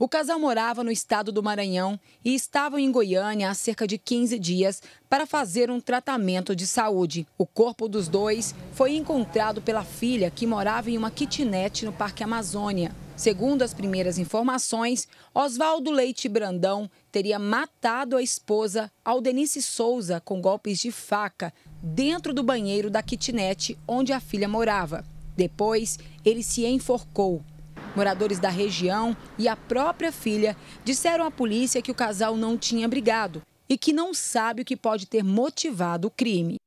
O casal morava no estado do Maranhão e estavam em Goiânia há cerca de 15 dias para fazer um tratamento de saúde. O corpo dos dois foi encontrado pela filha, que morava em uma kitnet no Parque Amazônia. Segundo as primeiras informações, Oswaldo Leite Brandão teria matado a esposa Aldenice Souza com golpes de faca dentro do banheiro da kitnet onde a filha morava. Depois, ele se enforcou. Moradores da região e a própria filha disseram à polícia que o casal não tinha brigado e que não sabe o que pode ter motivado o crime.